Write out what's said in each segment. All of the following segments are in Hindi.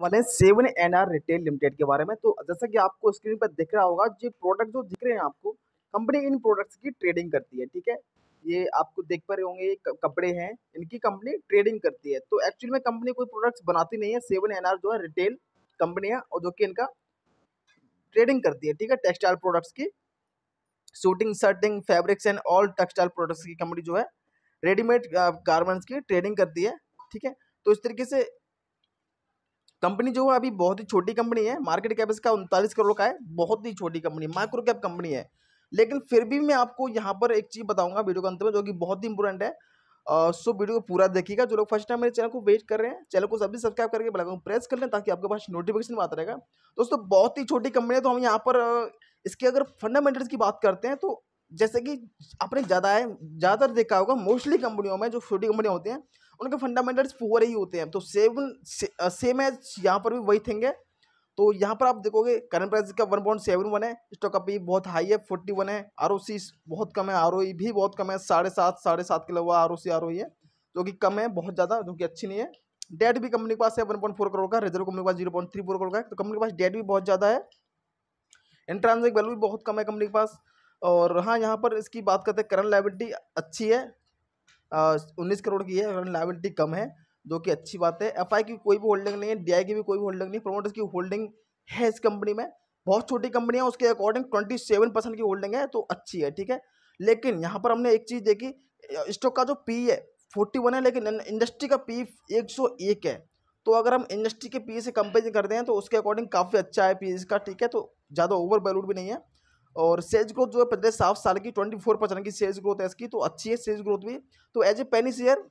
वाले seven N R retail limited के बारे में तो जैसा कि आपको स्क्रीन पर दिख रहा होगा जो प्रोडक्ट जो दिख रहे हैं आपको कंपनी इन प्रोडक्ट्स की ट्रेडिंग करती है ठीक है ये आपको देख पा रहे होंगे ये कपड़े हैं इनकी कंपनी ट्रेडिंग करती है तो एक्चुअली में कंपनी कोई प्रोडक्ट्स बनाती नहीं है सेवन एन जो है रिटेल कंपनी है और जो कि इनका ट्रेडिंग करती है ठीक है टेक्सटाइल प्रोडक्ट्स की shooting shirting fabrics and all textile products की कंपनी जो है रेडीमेड गारमेंट्स की ट्रेडिंग करती है ठीक है तो इस तरीके से कंपनी जो है अभी बहुत ही छोटी कंपनी है मार्केट कैप इसका उनतालीस करोड़ का है बहुत ही छोटी कंपनी माइक्रो कैप कंपनी है लेकिन फिर भी मैं आपको यहाँ पर एक चीज़ बताऊंगा वीडियो के अंत में जो कि बहुत ही इंपॉर्टेंट है सो वीडियो को पूरा देखिएगा जो लोग फर्स्ट टाइम मेरे चैनल को वेट कर रहे हैं चैनल को सभी सब्सक्राइब करके बेल आइकन प्रेस कर लें ताकि आपके पास नोटिफिकेशन आता रहेगा दोस्तों बहुत ही छोटी कंपनी है तो हम यहाँ पर इसके अगर फंडामेंटल्स की बात करते हैं तो जैसे कि आपने ज़्यादा है ज़्यादातर देखा होगा मोस्टली कंपनियों में जो छोटी कंपनियाँ होती हैं उनके फंडामेंटल्स फोर ही होते हैं तो सेवन से, सेम uh, एज यहाँ पर भी वही थिंग है तो यहाँ पर आप देखोगे करंट प्राइस का वन पॉइंट सेवन वन है स्टॉक का भी बहुत हाई है फोर्टी वन है आर बहुत कम है आर e भी बहुत कम है साढ़े सात साढ़े सात के लगभग R O C R O है जो कि कम है बहुत ज़्यादा जो कि अच्छी नहीं है डेट भी कंपनी के पास है वन पॉइंट फोर करोड़ का रिजर्व कंपनी के पास zero point three four crore का तो कंपनी के पास डेट भी बहुत ज़्यादा है इंट्रांसिक वैल्यू भी बहुत कम है कंपनी के पास और हाँ यहाँ पर इसकी बात करते हैं करंट लाइबिलिटी अच्छी है उन्नीस करोड़ की है लाइबिलिटी कम है जो कि अच्छी बात है एफ की कोई भी होल्डिंग नहीं है डी की भी कोई भी होल्डिंग नहीं प्रोमोटर्स की होल्डिंग है इस कंपनी में बहुत छोटी कंपनी है उसके अकॉर्डिंग ट्वेंटी सेवन परसेंट की होल्डिंग है तो अच्छी है ठीक है लेकिन यहाँ पर हमने एक चीज़ देखी स्टॉक का जो पी है फोर्टी वन है लेकिन इंडस्ट्री का पी एक सौ एक है तो अगर हम इंडस्ट्री के पी से कंपेरिजन करते हैं तो उसके अकॉर्डिंग काफ़ी अच्छा है पी इसका ठीक है तो ज़्यादा ओवर बैलूड भी नहीं है और सेज ग्रोथ जो है पिछले सात साल की ट्वेंटी फोर परसेंट की सेल्स ग्रोथ है इसकी तो अच्छी है सेल्स ग्रोथ भी तो as a penny share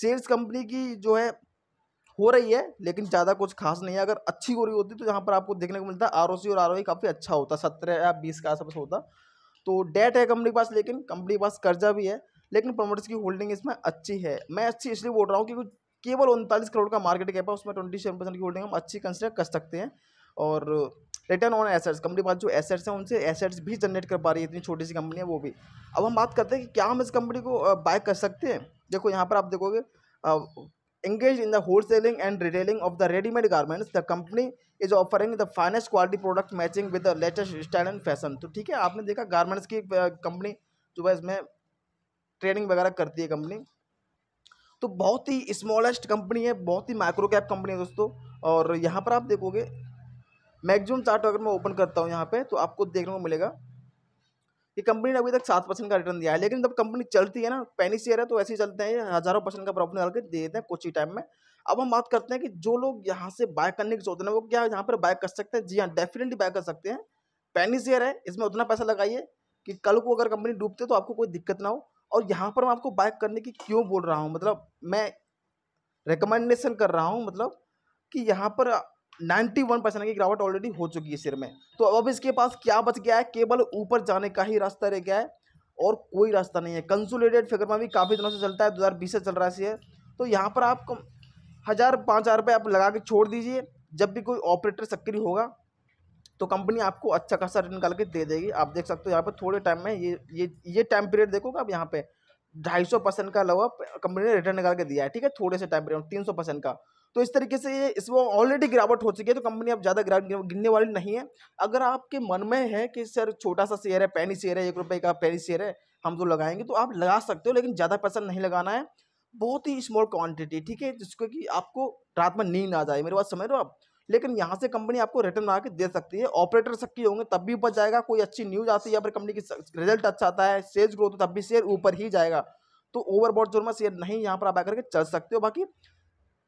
sales company की जो है हो रही है लेकिन ज़्यादा कुछ खास नहीं है अगर अच्छी हो रही होती तो यहाँ पर आपको देखने को मिलता आर और आर e काफ़ी अच्छा होता सत्रह या बीस का आसपास होता तो डेट है कंपनी के पास लेकिन कंपनी के पास कर्जा भी है लेकिन प्रमोटर्स की होल्डिंग इसमें अच्छी है मैं अच्छी इसलिए बोल रहा हूँ क्योंकि केवल उनतालीस करोड़ का मार्केट कैप है उसमें ट्वेंटी सेवन परसेंट की होल्डिंग हम अच्छी कंसिडर कर सकते हैं और रिटर्न ऑन एसेट्स कंपनी पास जो एसेट्स हैं उनसे एसेट्स भी जनरेट कर पा रही है इतनी छोटी सी कंपनी है वो भी अब हम बात करते हैं कि क्या हम इस कंपनी को बाय कर सकते हैं देखो यहाँ पर आप देखोगे engage in the wholesaling and retailing of the readymade garments the company is offering the finest quality product matching with latest style and and तो ठीक है आपने देखा गारमेंट्स की कंपनी जो है इसमें ट्रेनिंग वगैरह करती है कंपनी तो बहुत ही स्मॉलेस्ट कंपनी है बहुत ही माइक्रो कैप कंपनी है दोस्तों और यहाँ पर आप देखोगे मैक्सिमम चार्ट अगर मैं ओपन करता हूँ यहाँ पे तो आपको देखने को मिलेगा कि कंपनी ने अभी तक सात परसेंट का रिटर्न दिया है लेकिन जब कंपनी चलती है ना पैनी शेयर है तो ऐसे ही चलते हैं हज़ारों परसेंट का प्रॉफिट निकाल के दे देते हैं कुछ ही टाइम में अब हम बात करते हैं कि जो लोग यहाँ से बाय करने की सोचते हैं वो क्या यहाँ पर बाय कर सकते हैं जी हाँ डेफिनेटली बाय कर सकते हैं पैनी शेयर है इसमें उतना पैसा लगाइए कि कल को अगर कंपनी डूबते तो आपको कोई दिक्कत ना हो और यहाँ पर मैं आपको बाय करने की क्यों बोल रहा हूँ मतलब मैं रिकमेंडेशन कर रहा हूँ मतलब कि यहाँ पर नाइन्टी वन परसेंट की गिरावट ऑलरेडी हो चुकी है सिर में तो अब इसके पास क्या बच गया है केवल ऊपर जाने का ही रास्ता रह गया है और कोई रास्ता नहीं है कंसोलिडेट फिगर में भी काफ़ी दिनों से चलता है दो से चल रहा है तो यहाँ पर आप हज़ार पाँच हज़ार रुपये आप लगा के छोड़ दीजिए जब भी कोई ऑपरेटर सक्रिय होगा तो कंपनी आपको अच्छा खासा रिटर्न करके दे देगी आप देख सकते हो यहाँ पर थोड़े टाइम में ये ये ये टाइम पीरियड देखोगे आप यहाँ पे ढाई सौ परसेंट का लगभग कंपनी ने रिटर्न निकाल के दिया है ठीक है थोड़े से टाइम पीरियड तीन सौ परसेंट का तो इस तरीके से इस वो ऑलरेडी गिरावट हो चुकी है तो कंपनी अब ज़्यादा गिरने वाली नहीं है अगर आपके मन में है कि सर छोटा सा शेयर है पैनी शेयर है एक रुपये का पैनी शेयर है हम तो लगाएंगे तो आप लगा सकते हो लेकिन ज़्यादा पैसा नहीं लगाना है बहुत ही स्मॉल क्वान्टिटी ठीक है जिसको कि आपको रात में नींद आ जाए मेरे पास समझ लो आप लेकिन यहाँ से कंपनी आपको रिटर्न आके दे सकती है ऑपरेटर सक्रिय होंगे तब भी ऊपर जाएगा कोई अच्छी न्यूज़ आती है या फिर कंपनी की रिजल्ट अच्छा आता है सेल्स ग्रोथ तब भी शेयर ऊपर ही जाएगा तो ओवरबॉड जोर में शेयर नहीं यहाँ पर आप आकर के चल सकते हो बाकी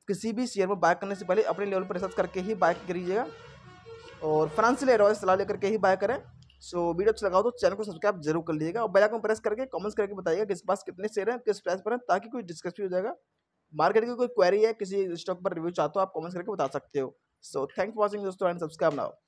किसी भी शेयर में बाय करने से पहले अपने लेवल पर रिसर्च करके ही बाय करिएगा और फ्रांसी एडवाइस सलाह लेकर के ही बाय करें सो so, वीडियो अच्छा लगाओ तो चैनल को सब्सक्राइब जरूर कर लीजिएगा और बेल प्रेस करके कमेंट्स करके बताइएगा किस पास कितने शेयर हैं किस प्राइस पर हैं ताकि कोई डिस्कस भी हो जाएगा मार्केट की कोई क्वेरी है किसी स्टॉक पर रिव्यू चाहते हो आप कमेंट्स करके बता सकते हो सो थैंक फॉर वॉचिंग दोस्तों एंड सब्सक्राइब नाउ